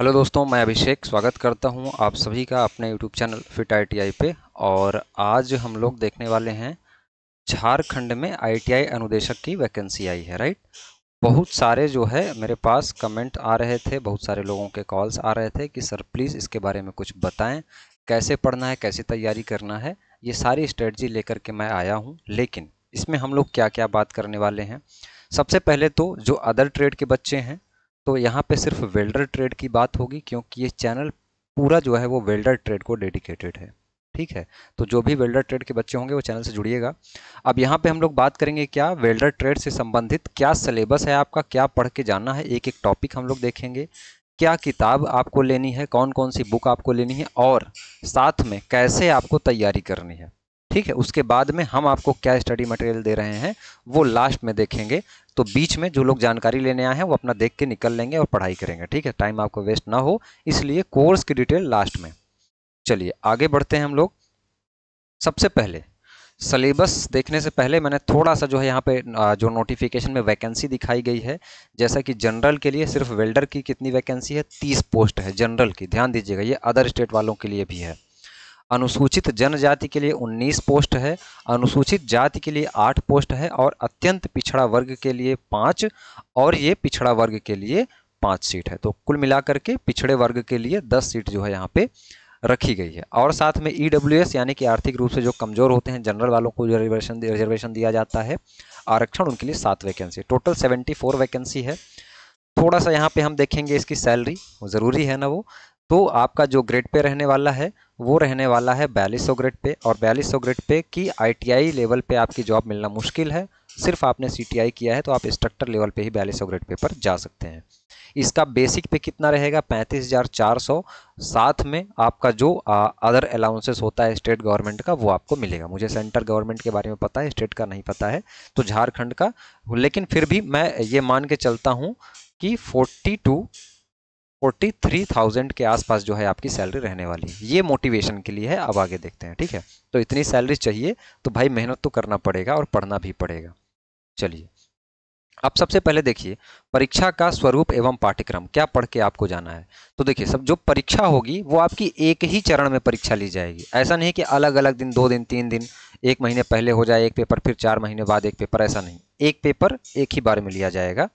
hello दोस्तों मैं अभिषेक स्वागत करता हूं आप सभी का अपने यूट्यूब चैनल फिट आईटीआई पे और आज हम लोग देखने वाले हैं झारखंड में आईटीआई अनुदेशक की वैकेंसी आई है राइट बहुत सारे जो है मेरे पास कमेंट आ रहे थे बहुत सारे लोगों के कॉल्स आ रहे थे कि सर प्लीज़ इसके बारे में कुछ बताएँ कैसे पढ़ना है कैसे तैयारी करना है ये सारी स्ट्रेटजी लेकर के मैं आया हूँ लेकिन इसमें हम लोग क्या क्या बात करने वाले हैं सबसे पहले तो जो अदर ट्रेड के बच्चे हैं तो यहाँ पे सिर्फ वेल्डर ट्रेड की बात होगी क्योंकि ये चैनल पूरा जो है वो वेल्डर ट्रेड को डेडिकेटेड है ठीक है तो जो भी वेल्डर ट्रेड के बच्चे होंगे वो चैनल से जुड़िएगा अब यहाँ पे हम लोग बात करेंगे क्या वेल्डर ट्रेड से संबंधित क्या सिलेबस है आपका क्या पढ़ के जाना है एक एक टॉपिक हम लोग देखेंगे क्या किताब आपको लेनी है कौन कौन सी बुक आपको लेनी है और साथ में कैसे आपको तैयारी करनी है ठीक है उसके बाद में हम आपको क्या स्टडी मटेरियल दे रहे हैं वो लास्ट में देखेंगे तो बीच में जो लोग जानकारी लेने आए हैं वो अपना देख के निकल लेंगे और पढ़ाई करेंगे ठीक है टाइम आपको वेस्ट ना हो इसलिए कोर्स की डिटेल लास्ट में चलिए आगे बढ़ते हैं हम लोग सबसे पहले सलेबस देखने से पहले मैंने थोड़ा सा जो है यहाँ पे जो नोटिफिकेशन में वैकेंसी दिखाई गई है जैसा कि जनरल के लिए सिर्फ वेल्डर की कितनी वैकेंसी है तीस पोस्ट है जनरल की ध्यान दीजिएगा ये अदर स्टेट वालों के लिए भी है अनुसूचित जनजाति के लिए 19 पोस्ट है अनुसूचित जाति के लिए 8 पोस्ट है और अत्यंत पिछड़ा वर्ग के लिए 5 और ये पिछड़ा वर्ग के लिए 5 सीट है तो कुल मिलाकर के पिछड़े वर्ग के लिए 10 सीट जो है यहाँ पे रखी गई है और साथ में ई e यानी कि आर्थिक रूप से जो कमज़ोर होते हैं जनरल वालों को रिजर्वेशन रिजर्वेशन दिया जाता है आरक्षण उनके लिए सात vacancy total seventy four vacancy है थोड़ा सा यहाँ पे हम देखेंगे इसकी सैलरी ज़रूरी है ना वो तो आपका जो ग्रेड पे रहने वाला है वो रहने वाला है बयालीस सौ ग्रेड पे और बयालीस सौ ग्रेड पे की आईटीआई लेवल पे आपकी जॉब मिलना मुश्किल है सिर्फ आपने सीटीआई किया है तो आप इंस्ट्रक्टर लेवल पे ही बयालीस सौ ग्रेड पे पर जा सकते हैं इसका बेसिक पे कितना रहेगा पैंतीस हज़ार चार सौ साथ में आपका जो आ, अदर अलाउंसेस होता है स्टेट गवर्नमेंट का वो आपको मिलेगा मुझे सेंटर गवर्नमेंट के बारे में पता है स्टेट का नहीं पता है तो झारखंड का लेकिन फिर भी मैं ये मान के चलता हूँ कि forty two forty three thousand के आसपास जो है आपकी सैलरी रहने वाली है ये मोटिवेशन के लिए है अब आगे देखते हैं ठीक है तो इतनी सैलरी चाहिए तो भाई मेहनत तो करना पड़ेगा और पढ़ना भी पड़ेगा चलिए अब सबसे पहले देखिए परीक्षा का स्वरूप एवं पाठ्यक्रम क्या पढ़ के आपको जाना है तो देखिए सब जो परीक्षा होगी वो आपकी एक ही चरण में परीक्षा ली जाएगी ऐसा नहीं कि अलग अलग दिन दो दिन तीन दिन एक महीने पहले हो जाए एक पेपर फिर चार महीने बाद एक पेपर ऐसा नहीं एक पेपर एक ही बार में लिया जाएगा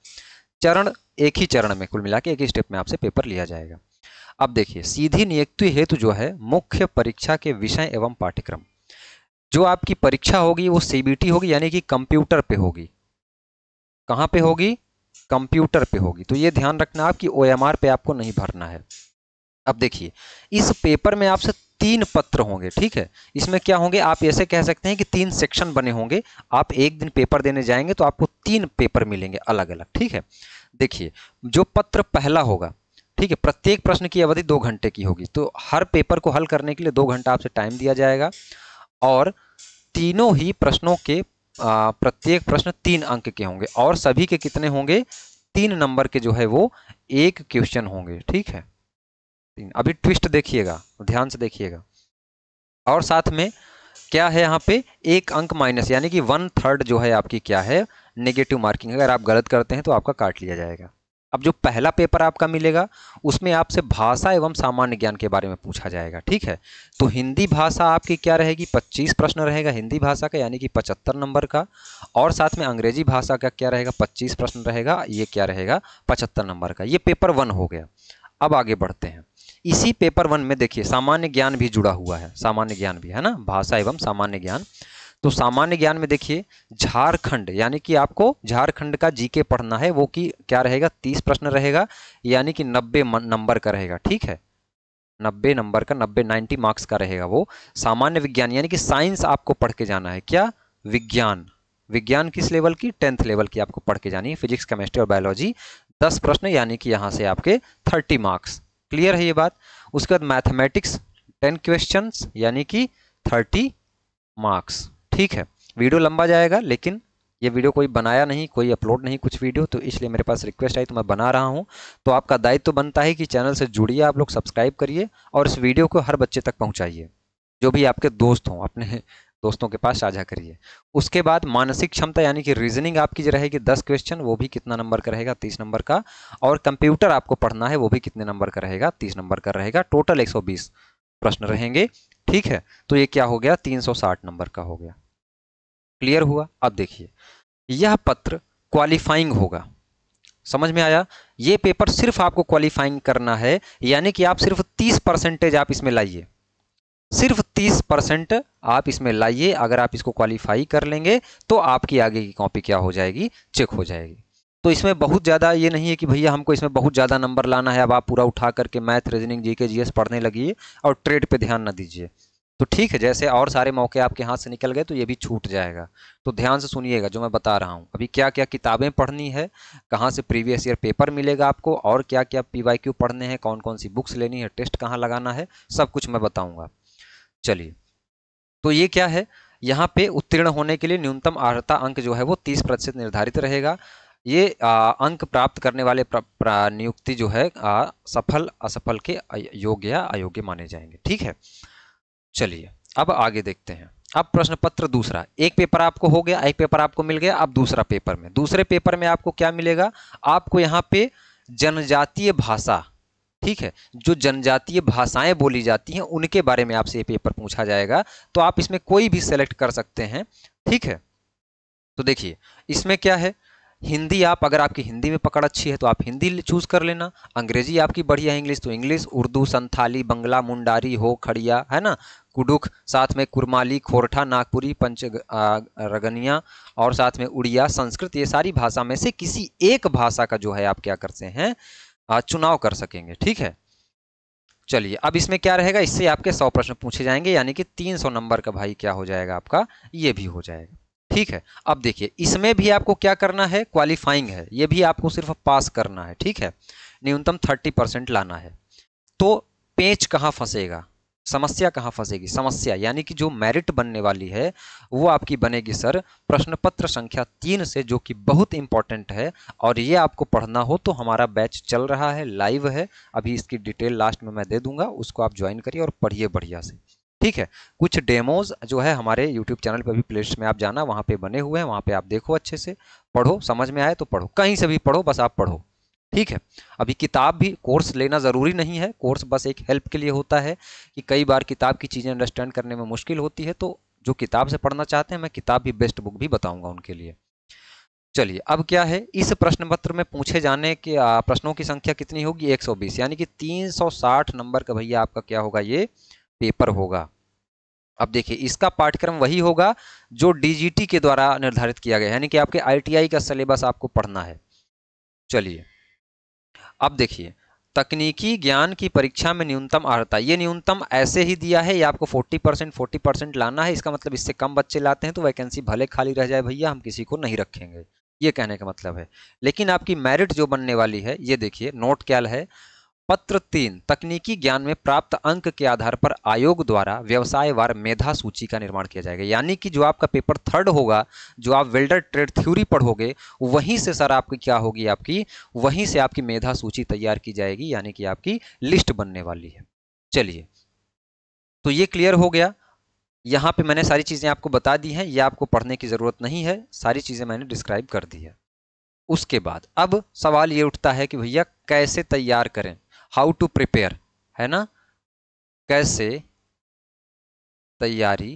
चरण एक ही चरण में कुल मिला एक ही स्टेप में आपसे पेपर लिया जाएगा अब देखिए सीधी नियुक्ति हेतु जो है मुख्य परीक्षा के विषय एवं पाठ्यक्रम जो आपकी परीक्षा होगी वो सीबीटी होगी यानी कि कंप्यूटर पे होगी कहाँ पे होगी कंप्यूटर पे होगी तो ये ध्यान रखना आपकी ओएमआर पे आपको नहीं भरना है अब देखिए इस पेपर में आपसे तीन पत्र होंगे ठीक है इसमें क्या होंगे आप ऐसे कह सकते हैं कि तीन सेक्शन बने होंगे आप एक दिन पेपर देने जाएंगे तो आपको तीन पेपर मिलेंगे अलग अलग ठीक है देखिए जो पत्र पहला होगा ठीक है प्रत्येक प्रश्न की अवधि दो घंटे की होगी तो हर पेपर को हल करने के लिए दो घंटा आपसे टाइम दिया जाएगा और तीनों ही प्रश्नों के प्रत्येक प्रश्न तीन अंक के होंगे और सभी के कितने होंगे तीन नंबर के जो है वो एक क्वेश्चन होंगे ठीक है तीन अभी ट्विस्ट देखिएगा ध्यान से देखिएगा और साथ में क्या है यहाँ पे एक अंक माइनस यानी कि वन थर्ड जो है आपकी क्या है नेगेटिव मार्किंग अगर आप गलत करते हैं तो आपका काट लिया जाएगा अब जो पहला पेपर आपका मिलेगा उसमें आपसे भाषा एवं सामान्य ज्ञान के बारे में पूछा जाएगा ठीक है तो हिंदी भाषा आपकी क्या रहेगी 25 प्रश्न रहेगा हिंदी भाषा का यानी कि 75 नंबर का और साथ में अंग्रेजी भाषा का क्या रहेगा 25 प्रश्न रहेगा ये क्या रहेगा 75 नंबर का ये पेपर वन हो गया अब आगे बढ़ते हैं इसी पेपर वन में देखिए सामान्य ज्ञान भी जुड़ा हुआ है सामान्य ज्ञान भी है ना भाषा एवं सामान्य ज्ञान तो सामान्य ज्ञान में देखिए झारखंड यानी कि आपको झारखंड का जीके पढ़ना है वो कि क्या रहेगा तीस प्रश्न रहेगा यानी कि नब्बे नंबर का रहेगा ठीक है नब्बे नंबर का नब्बे नाइन्टी मार्क्स का रहेगा वो सामान्य विज्ञान यानी कि साइंस आपको पढ़ के जाना है क्या विज्ञान विज्ञान किस लेवल की टेंथ लेवल की आपको पढ़ के जानी है फिजिक्स केमिस्ट्री और बायोलॉजी दस प्रश्न यानी कि यहाँ से आपके थर्टी मार्क्स क्लियर है ये बात उसके बाद मैथमेटिक्स टेन क्वेश्चन यानी कि थर्टी मार्क्स ठीक है वीडियो लंबा जाएगा लेकिन ये वीडियो कोई बनाया नहीं कोई अपलोड नहीं कुछ वीडियो तो इसलिए मेरे पास रिक्वेस्ट आई तो मैं बना रहा हूँ तो आपका दायित्व तो बनता है कि चैनल से जुड़िए आप लोग सब्सक्राइब करिए और इस वीडियो को हर बच्चे तक पहुँचाइए जो भी आपके दोस्त हों अपने दोस्तों के पास साझा करिए उसके बाद मानसिक क्षमता यानी कि रीजनिंग आपकी जो रहेगी दस क्वेश्चन वो भी कितना नंबर का रहेगा तीस नंबर का और कंप्यूटर आपको पढ़ना है वो भी कितने नंबर का रहेगा तीस नंबर का रहेगा टोटल एक प्रश्न रहेंगे ठीक है तो ये क्या हो गया तीन नंबर का हो गया क्लियर हुआ अब देखिए यह पत्र क्वालिफाइंग होगा समझ में आया ये पेपर सिर्फ आपको क्वालिफाइंग करना है यानी कि आप सिर्फ 30 परसेंटेज आप इसमें लाइए सिर्फ 30 परसेंट आप इसमें लाइए अगर आप इसको क्वालिफाई कर लेंगे तो आपकी आगे की कॉपी क्या हो जाएगी चेक हो जाएगी तो इसमें बहुत ज़्यादा ये नहीं है कि भैया हमको इसमें बहुत ज़्यादा नंबर लाना है अब आप पूरा उठा करके मैथ रीजनिंग जी के जी एस पढ़ने लगी और ट्रेड पर ध्यान न दीजिए तो ठीक है जैसे और सारे मौके आपके हाथ से निकल गए तो ये भी छूट जाएगा तो ध्यान से सुनिएगा जो मैं बता रहा हूँ अभी क्या क्या किताबें पढ़नी है कहाँ से प्रीवियस ईयर पेपर मिलेगा आपको और क्या क्या पी वाई क्यू पढ़ने हैं कौन कौन सी बुक्स लेनी है टेस्ट कहाँ लगाना है सब कुछ मैं बताऊँगा चलिए तो ये क्या है यहाँ पे उत्तीर्ण होने के लिए न्यूनतम आर्हता अंक जो है वो तीस प्रतिशत निर्धारित रहेगा ये आ, अंक प्राप्त करने वाले नियुक्ति जो है आ, सफल असफल के योग्य या अयोग्य माने जाएंगे ठीक है चलिए अब आगे देखते हैं अब प्रश्न पत्र दूसरा एक पेपर आपको हो गया एक पेपर आपको मिल गया अब दूसरा पेपर में दूसरे पेपर में आपको क्या मिलेगा आपको यहाँ पे जनजातीय भाषा ठीक है जो जनजातीय भाषाएं बोली जाती हैं उनके बारे में आपसे ये पेपर पूछा जाएगा तो आप इसमें कोई भी सेलेक्ट कर सकते हैं ठीक है तो देखिए इसमें क्या है हिंदी आप अगर आपकी हिंदी में पकड़ अच्छी है तो आप हिंदी चूज़ कर लेना अंग्रेजी आपकी बढ़िया है इंग्लिश तो इंग्लिश उर्दू संथाली बंगला मुंडारी हो खड़िया है ना कुडुख साथ में कुरमाली खोरठा नागपुरी पंच रगनिया और साथ में उड़िया संस्कृत ये सारी भाषा में से किसी एक भाषा का जो है आप क्या करते हैं चुनाव कर सकेंगे ठीक है चलिए अब इसमें क्या रहेगा इससे आपके सौ प्रश्न पूछे जाएंगे यानी कि तीन सौ नंबर का भाई क्या हो जाएगा आपका ये भी हो जाएगा ठीक है अब देखिए इसमें भी आपको क्या करना है क्वालिफाइंग है ये भी आपको सिर्फ पास करना है ठीक है न्यूनतम थर्टी परसेंट लाना है तो पेच कहाँ फंसेगा समस्या कहाँ फंसेगी समस्या यानी कि जो मेरिट बनने वाली है वो आपकी बनेगी सर प्रश्न पत्र संख्या तीन से जो कि बहुत इंपॉर्टेंट है और ये आपको पढ़ना हो तो हमारा बैच चल रहा है लाइव है अभी इसकी डिटेल लास्ट में मैं दे दूंगा उसको आप ज्वाइन करिए और पढ़िए बढ़िया से ठीक है कुछ डेमोज जो है हमारे यूट्यूब चैनल पर भी प्लेलिस्ट में आप जाना वहाँ पे बने हुए हैं वहाँ पे आप देखो अच्छे से पढ़ो समझ में आए तो पढ़ो कहीं से भी पढ़ो बस आप पढ़ो ठीक है अभी किताब भी कोर्स लेना ज़रूरी नहीं है कोर्स बस एक हेल्प के लिए होता है कि कई बार किताब की चीज़ें अंडरस्टैंड करने में मुश्किल होती है तो जो किताब से पढ़ना चाहते हैं मैं किताब भी बेस्ट बुक भी बताऊंगा उनके लिए चलिए अब क्या है इस प्रश्न पत्र में पूछे जाने के प्रश्नों की संख्या कितनी होगी 120 यानी कि 360 नंबर का भैया आपका क्या होगा ये पेपर होगा अब देखिए इसका पाठ्यक्रम वही होगा जो डीजीटी के द्वारा निर्धारित किया गया यानी कि आपके आईटीआई का सिलेबस आपको पढ़ना है चलिए अब देखिए तकनीकी ज्ञान की परीक्षा में न्यूनतम अर्हता ये न्यूनतम ऐसे ही दिया है ये आपको 40 परसेंट फोर्टी परसेंट लाना है इसका मतलब इससे कम बच्चे लाते हैं तो वैकेंसी भले खाली रह जाए भैया हम किसी को नहीं रखेंगे ये कहने का मतलब है लेकिन आपकी मेरिट जो बनने वाली है ये देखिए नोट क्या है पत्र तीन तकनीकी ज्ञान में प्राप्त अंक के आधार पर आयोग द्वारा व्यवसायवार मेधा सूची का निर्माण किया जाएगा यानी कि जो आपका पेपर थर्ड होगा जो आप वेल्डर ट्रेड थ्योरी पढ़ोगे वहीं से सर आपकी क्या होगी आपकी वहीं से आपकी मेधा सूची तैयार की जाएगी यानी कि आपकी लिस्ट बनने वाली है चलिए तो ये क्लियर हो गया यहाँ पर मैंने सारी चीज़ें आपको बता दी हैं ये आपको पढ़ने की ज़रूरत नहीं है सारी चीज़ें मैंने डिस्क्राइब कर दी है उसके बाद अब सवाल ये उठता है कि भैया कैसे तैयार करें हाउ टू प्रिपेयर है ना कैसे तैयारी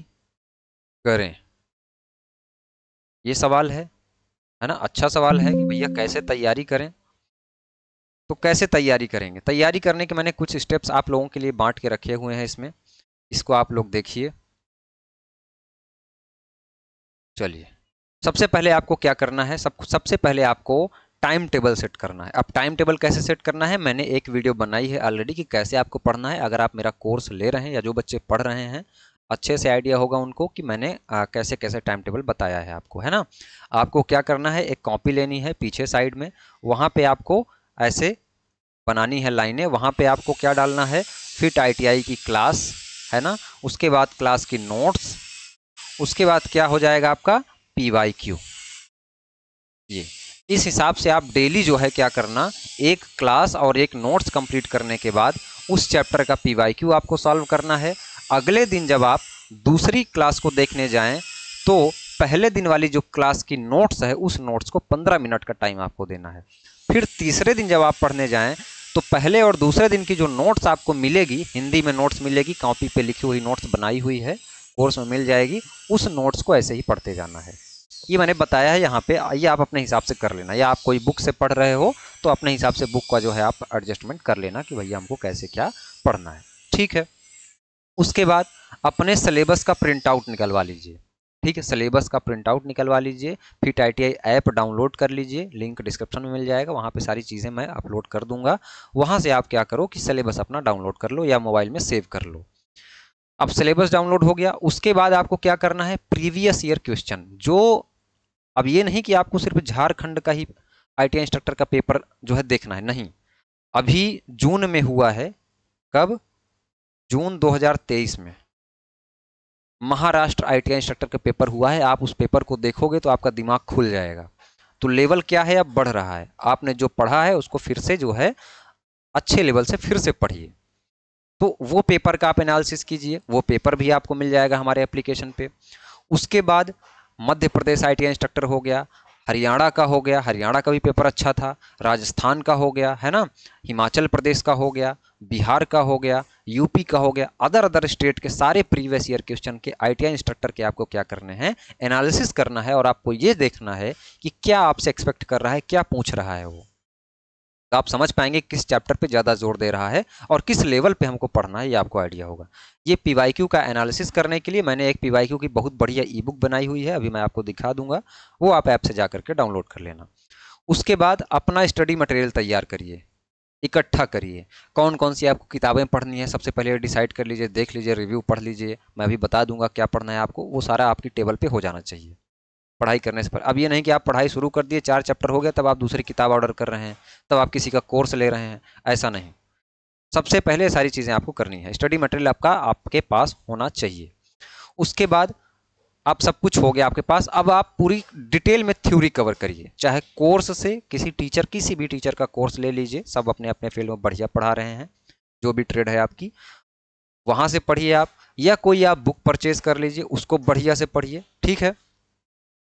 करें ये सवाल है है ना अच्छा सवाल है कि भैया कैसे तैयारी करें तो कैसे तैयारी करेंगे तैयारी करने के मैंने कुछ स्टेप्स आप लोगों के लिए बांट के रखे हुए हैं इसमें इसको आप लोग देखिए चलिए सबसे पहले आपको क्या करना है सब सबसे पहले आपको टाइम टेबल सेट करना है अब टाइम टेबल कैसे सेट करना है मैंने एक वीडियो बनाई है ऑलरेडी कि कैसे आपको पढ़ना है अगर आप मेरा कोर्स ले रहे हैं या जो बच्चे पढ़ रहे हैं अच्छे से आइडिया होगा उनको कि मैंने आ, कैसे कैसे टाइम टेबल बताया है आपको है ना आपको क्या करना है एक कॉपी लेनी है पीछे साइड में वहाँ पर आपको ऐसे बनानी है लाइनें वहाँ पर आपको क्या डालना है फिट आई की क्लास है ना उसके बाद क्लास की नोट्स उसके बाद क्या हो जाएगा आपका पी वाई क्यू ये इस हिसाब से आप डेली जो है क्या करना एक क्लास और एक नोट्स कंप्लीट करने के बाद उस चैप्टर का पी आपको सॉल्व करना है अगले दिन जब आप दूसरी क्लास को देखने जाएं तो पहले दिन वाली जो क्लास की नोट्स है उस नोट्स को 15 मिनट का टाइम आपको देना है फिर तीसरे दिन जब आप पढ़ने जाएँ तो पहले और दूसरे दिन की जो नोट्स आपको मिलेगी हिंदी में नोट्स मिलेगी कॉपी पर लिखी हुई नोट्स बनाई हुई है कोर्स में मिल जाएगी उस नोट्स को ऐसे ही पढ़ते जाना है ये मैंने बताया है यहाँ पे ये आप अपने हिसाब से कर लेना या आप कोई बुक से पढ़ रहे हो तो अपने हिसाब से बुक का जो है आप एडजस्टमेंट कर लेना कि भैया हमको कैसे क्या पढ़ना है ठीक है उसके बाद अपने सिलेबस का प्रिंट आउट निकलवा लीजिए ठीक है सिलेबस का प्रिंट आउट निकलवा लीजिए फिट आई ऐप डाउनलोड कर लीजिए लिंक डिस्क्रिप्शन में मिल जाएगा वहाँ पे सारी चीज़ें मैं अपलोड कर दूंगा वहाँ से आप क्या करो कि सिलेबस अपना डाउनलोड कर लो या मोबाइल में सेव कर लो अब सिलेबस डाउनलोड हो गया उसके बाद आपको क्या करना है प्रीवियस ईयर क्वेश्चन जो अब ये नहीं कि आपको सिर्फ झारखंड का ही आई इंस्ट्रक्टर का पेपर जो है देखना है नहीं अभी जून में हुआ है कब जून 2023 में महाराष्ट्र आई इंस्ट्रक्टर का पेपर हुआ है आप उस पेपर को देखोगे तो आपका दिमाग खुल जाएगा तो लेवल क्या है अब बढ़ रहा है आपने जो पढ़ा है उसको फिर से जो है अच्छे लेवल से फिर से पढ़िए तो वो पेपर का आप एनालिसिस कीजिए वो पेपर भी आपको मिल जाएगा हमारे एप्लीकेशन पे उसके बाद मध्य प्रदेश आई इंस्ट्रक्टर हो गया हरियाणा का हो गया हरियाणा का भी पेपर अच्छा था राजस्थान का हो गया है ना हिमाचल प्रदेश का हो गया बिहार का हो गया यूपी का हो गया अदर अदर स्टेट के सारे प्रीवियस ईयर क्वेश्चन के आईटीआई इंस्ट्रक्टर के आपको क्या करने हैं एनालिसिस करना है और आपको ये देखना है कि क्या आपसे एक्सपेक्ट कर रहा है क्या पूछ रहा है वो तो आप समझ पाएंगे किस चैप्टर पे ज़्यादा जोर दे रहा है और किस लेवल पे हमको पढ़ना है ये आपको आइडिया होगा ये पी का एनालिसिस करने के लिए मैंने एक पी की बहुत बढ़िया ई बुक बनाई हुई है अभी मैं आपको दिखा दूंगा वो आप ऐप से जा करके डाउनलोड कर लेना उसके बाद अपना स्टडी मटेरियल तैयार करिए इकट्ठा करिए कौन कौन सी आपको किताबें पढ़नी है सबसे पहले डिसाइड कर लीजिए देख लीजिए रिव्यू पढ़ लीजिए मैं अभी बता दूंगा क्या पढ़ना है आपको वो सारा आपकी टेबल पे हो जाना चाहिए पढ़ाई करने से पर अब ये नहीं कि आप पढ़ाई शुरू कर दिए चार चैप्टर हो गया तब आप दूसरी किताब ऑर्डर कर रहे हैं तब आप किसी का कोर्स ले रहे हैं ऐसा नहीं सबसे पहले सारी चीज़ें आपको करनी है स्टडी मटेरियल आपका आपके पास होना चाहिए उसके बाद आप सब कुछ हो गया आपके पास अब आप पूरी डिटेल में थ्योरी कवर करिए चाहे कोर्स से किसी टीचर किसी भी टीचर का कोर्स ले लीजिए सब अपने अपने फील्ड में बढ़िया पढ़ा रहे हैं जो भी ट्रेड है आपकी वहाँ से पढ़िए आप या कोई आप बुक परचेज कर लीजिए उसको बढ़िया से पढ़िए ठीक है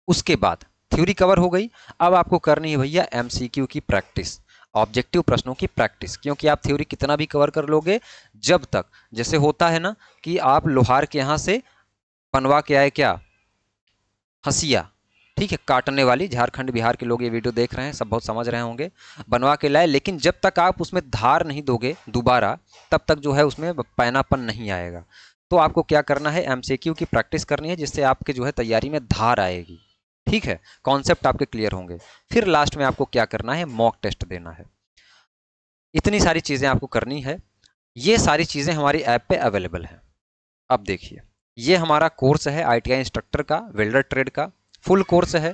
उसके बाद थ्योरी कवर हो गई अब आपको करनी है भैया एम की प्रैक्टिस ऑब्जेक्टिव प्रश्नों की प्रैक्टिस क्योंकि आप थ्योरी कितना भी कवर कर लोगे जब तक जैसे होता है ना कि आप लोहार के यहाँ से बनवा के आए क्या हसिया ठीक है काटने वाली झारखंड बिहार के लोग ये वीडियो देख रहे हैं सब बहुत समझ रहे होंगे बनवा के लाए लेकिन जब तक आप उसमें धार नहीं दोगे दोबारा तब तक जो है उसमें पैनापन नहीं आएगा तो आपको क्या करना है एम की प्रैक्टिस करनी है जिससे आपके जो है तैयारी में धार आएगी ठीक है कॉन्सेप्ट आपके क्लियर होंगे फिर लास्ट में आपको क्या करना है मॉक टेस्ट देना है इतनी सारी चीज़ें आपको करनी है ये सारी चीज़ें हमारी ऐप पे अवेलेबल हैं अब देखिए ये हमारा कोर्स है आई इंस्ट्रक्टर का वेल्डर ट्रेड का फुल कोर्स है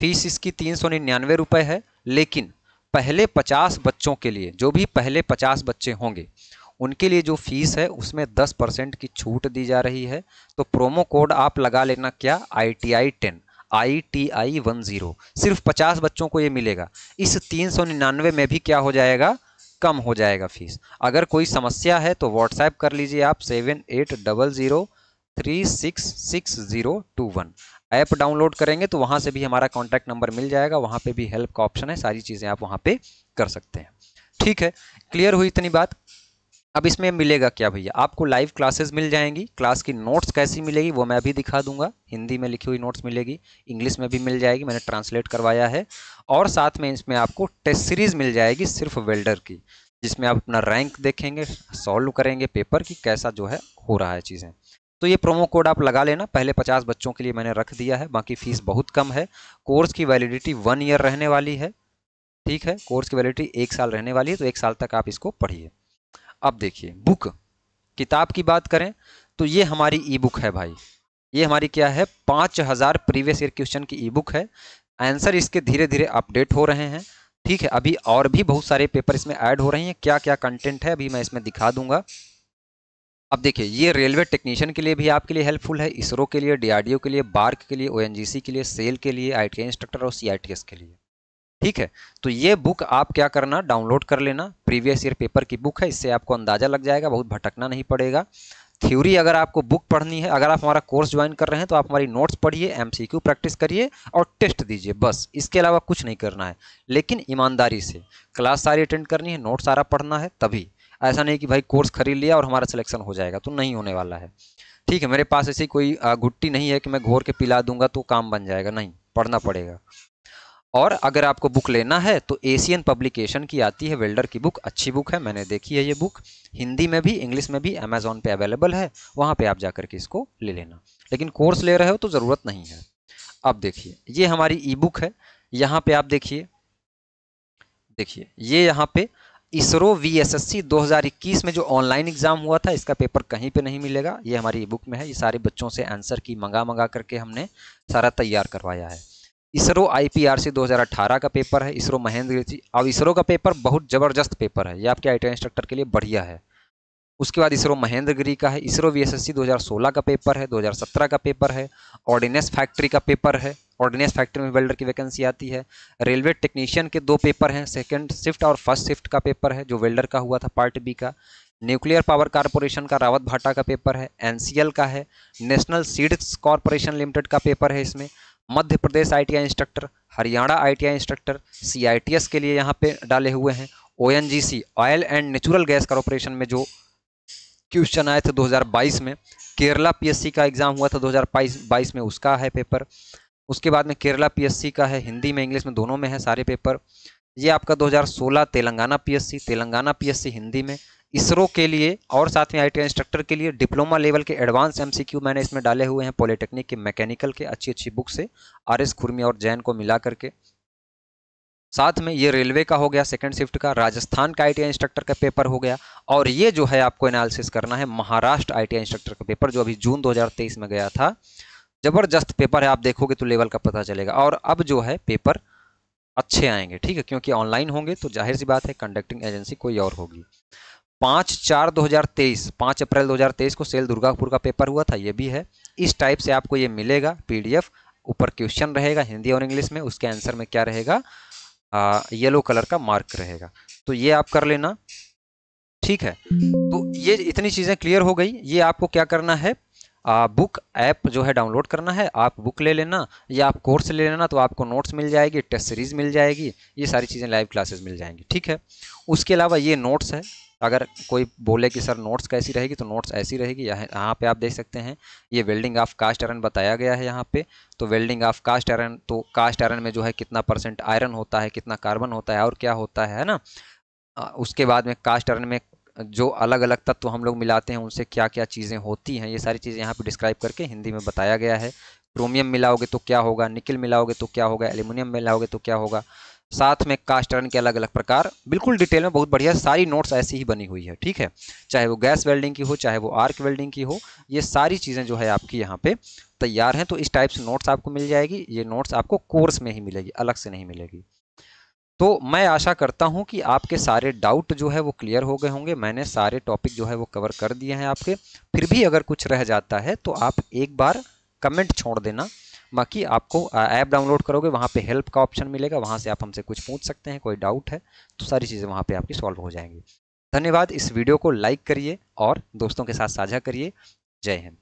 फीस इसकी तीन सौ निन्यानवे रुपये है लेकिन पहले पचास बच्चों के लिए जो भी पहले पचास बच्चे होंगे उनके लिए जो फीस है उसमें दस परसेंट की छूट दी जा रही है तो प्रोमो कोड आप लगा लेना क्या I T I ten I T I one zero सिर्फ पचास बच्चों को ये मिलेगा इस तीन सौ निन्यानवे में भी क्या हो जाएगा कम हो जाएगा फीस अगर कोई समस्या है तो व्हाट्सएप कर लीजिए आप seven eight double zero three six six zero two one app download करेंगे तो वहाँ से भी हमारा कॉन्टैक्ट नंबर मिल जाएगा वहाँ पे भी हेल्प का ऑप्शन है सारी चीज़ें आप वहाँ पे कर सकते हैं ठीक है क्लियर हुई इतनी बात अब इसमें मिलेगा क्या भैया आपको लाइव क्लासेस मिल जाएंगी क्लास की नोट्स कैसी मिलेगी वो मैं अभी दिखा दूंगा हिंदी में लिखी हुई नोट्स मिलेगी इंग्लिश में भी मिल जाएगी मैंने ट्रांसलेट करवाया है और साथ में इसमें आपको टेस्ट सीरीज मिल जाएगी सिर्फ वेल्डर की जिसमें आप अपना रैंक देखेंगे सॉल्व करेंगे पेपर की कैसा जो है हो रहा है चीज़ें तो ये प्रोमो कोड आप लगा लेना पहले पचास बच्चों के लिए मैंने रख दिया है बाकी फीस बहुत कम है कोर्स की वैलिडिटी वन ईयर रहने वाली है ठीक है कोर्स की वैलिडिटी एक साल रहने वाली है तो एक साल तक आप इसको पढ़िए अब देखिए बुक किताब की बात करें तो ये हमारी ई बुक है भाई ये हमारी क्या है पाँच हज़ार प्रीवियस ईयर क्वेश्चन की ई बुक है आंसर इसके धीरे धीरे अपडेट हो रहे हैं ठीक है अभी और भी बहुत सारे पेपर इसमें ऐड हो रहे हैं क्या क्या कंटेंट है अभी मैं इसमें दिखा दूंगा अब देखिए ये रेलवे टेक्नीशियन के लिए भी आपके लिए हेल्पफुल है इसरो के लिए डीआरडीओ के लिए बार्क के लिए ओएनजीसी के लिए सेल के लिए आईटीआई इंस्ट्रक्टर और सीआईटीएस के लिए ठीक है तो ये बुक आप क्या करना डाउनलोड कर लेना प्रीवियस ईयर पेपर की बुक है इससे आपको अंदाज़ा लग जाएगा बहुत भटकना नहीं पड़ेगा थ्योरी अगर आपको बुक पढ़नी है अगर आप हमारा कोर्स ज्वाइन कर रहे हैं तो आप हमारी नोट्स पढ़िए एमसीक्यू प्रैक्टिस करिए और टेस्ट दीजिए बस इसके अलावा कुछ नहीं करना है लेकिन ईमानदारी से क्लास सारी अटेंड करनी है नोट सारा पढ़ना है तभी ऐसा नहीं कि भाई कोर्स खरीद लिया और हमारा सिलेक्शन हो जाएगा तो नहीं होने वाला है ठीक है मेरे पास ऐसी कोई गुट्टी नहीं है कि मैं घोर के पिला दूंगा तो काम बन जाएगा नहीं पढ़ना पड़ेगा और अगर आपको बुक लेना है तो एशियन पब्लिकेशन की आती है वेल्डर की बुक अच्छी बुक है मैंने देखी है ये बुक हिंदी में भी इंग्लिश में भी अमेजोन पे अवेलेबल है वहाँ पे आप जा करके इसको ले लेना लेकिन कोर्स ले रहे हो तो ज़रूरत नहीं है अब देखिए ये हमारी ई बुक है यहाँ पे आप देखिए देखिए ये यहाँ पे ISRO V S S C दो हज़ार इक्कीस में जो ऑनलाइन एग्ज़ाम हुआ था इसका पेपर कहीं पे नहीं मिलेगा ये हमारी ई बुक में है ये सारे बच्चों से आंसर की मंगा मंगा करके हमने सारा तैयार करवाया है इसरो आईपीआरसी 2018 का पेपर है इसरो महेंद्र जी अब इसरो का पेपर बहुत ज़बरदस्त पेपर है ये आपके आई इंस्ट्रक्टर के लिए बढ़िया है उसके बाद इसरो महेंद्र गिरी का है इसरो वीएसएससी 2016 का पेपर है 2017 का पेपर है ऑर्डिनेंस फैक्ट्री का पेपर है ऑर्डिनेंस फैक्ट्री में वेल्डर की वैकेंसी आती है रेलवे टेक्नीशियन के दो पेपर हैं सेकेंड शिफ्ट और फर्स्ट शिफ्ट का पेपर है जो वेल्डर का हुआ था पार्ट बी का न्यूक्लियर पावर कारपोरेशन का रावत भाटा का पेपर है एन का है नेशनल सीड्स कॉरपोरेशन लिमिटेड का पेपर है इसमें Madhya Pradesh I instructor Haryana I instructor C के लिए यहाँ पे डाले हुए हैं O oil and natural gas corporation में जो क्वेश्चन आए थे 2022 में केरला पीएससी का एग्जाम हुआ था 2022 में उसका है पेपर उसके बाद में केरला पीएससी का है हिंदी में इंग्लिश में दोनों में है सारे पेपर ये आपका 2016 तेलंगाना पीएससी तेलंगाना पीएससी हिंदी में इसरो के लिए और साथ में आई इंस्ट्रक्टर के लिए डिप्लोमा लेवल के एडवांस एमसीक्यू मैंने इसमें डाले हुए हैं पॉलिटेक्निक के मैकेनिकल के अच्छी अच्छी बुक से आर एस खुर्मी और जैन को मिला करके साथ में ये रेलवे का हो गया सेकंड शिफ्ट का राजस्थान का आई इंस्ट्रक्टर का पेपर हो गया और ये जो है आपको एनालिसिस करना है महाराष्ट्र आई इंस्ट्रक्टर का पेपर जो अभी जून दो में गया था जबरदस्त पेपर है आप देखोगे तो लेवल का पता चलेगा और अब जो है पेपर अच्छे आएंगे ठीक है क्योंकि ऑनलाइन होंगे तो जाहिर सी बात है कंडक्टिंग एजेंसी कोई और होगी पाँच चार 2023 पाँच अप्रैल 2023 को सेल दुर्गापुर का पेपर हुआ था ये भी है इस टाइप से आपको ये मिलेगा पीडीएफ ऊपर क्वेश्चन रहेगा हिंदी और इंग्लिश में उसके आंसर में क्या रहेगा आ, येलो कलर का मार्क रहेगा तो ये आप कर लेना ठीक है तो ये इतनी चीज़ें क्लियर हो गई ये आपको क्या करना है आ, बुक ऐप जो है डाउनलोड करना है आप बुक ले लेना या आप कोर्स ले लेना तो आपको नोट्स मिल जाएगी टेस्ट सीरीज़ मिल जाएगी ये सारी चीज़ें लाइव क्लासेस मिल जाएंगी ठीक है उसके अलावा ये नोट्स है अगर कोई बोले कि सर नोट्स कैसी रहेगी तो नोट्स ऐसी रहेगी यहाँ पे आप देख सकते हैं ये वेल्डिंग ऑफ कास्ट आयरन बताया गया है यहाँ पे तो वेल्डिंग ऑफ कास्ट आयरन तो कास्ट आयरन में जो है कितना परसेंट आयरन होता है कितना कार्बन होता है और क्या होता है ना उसके बाद में कास्ट आयरन में जो अलग अलग तत्व हम लोग मिलाते हैं उनसे क्या क्या चीज़ें होती हैं ये सारी चीज़ें यहाँ पर डिस्क्राइब करके हिंदी में बताया गया है क्रोमियम मिलाओगे तो क्या होगा निकिल मिलाओगे तो क्या होगा एल्यूमिनियम मिलाओगे तो क्या होगा साथ में कास्ट कास्टरन के अलग अलग प्रकार बिल्कुल डिटेल में बहुत बढ़िया सारी नोट्स ऐसी ही बनी हुई है ठीक है चाहे वो गैस वेल्डिंग की हो चाहे वो आर्क वेल्डिंग की हो ये सारी चीज़ें जो है आपकी यहाँ पे तैयार हैं तो इस टाइप से नोट्स आपको मिल जाएगी ये नोट्स आपको कोर्स में ही मिलेगी अलग से नहीं मिलेगी तो मैं आशा करता हूँ कि आपके सारे डाउट जो है वो क्लियर हो गए होंगे मैंने सारे टॉपिक जो है वो कवर कर दिए हैं आपके फिर भी अगर कुछ रह जाता है तो आप एक बार कमेंट छोड़ देना बाकी आपको ऐप डाउनलोड करोगे वहाँ पे हेल्प का ऑप्शन मिलेगा वहाँ से आप हमसे कुछ पूछ सकते हैं कोई डाउट है तो सारी चीज़ें वहाँ पे आपकी सॉल्व हो जाएंगी धन्यवाद इस वीडियो को लाइक करिए और दोस्तों के साथ साझा करिए जय हिंद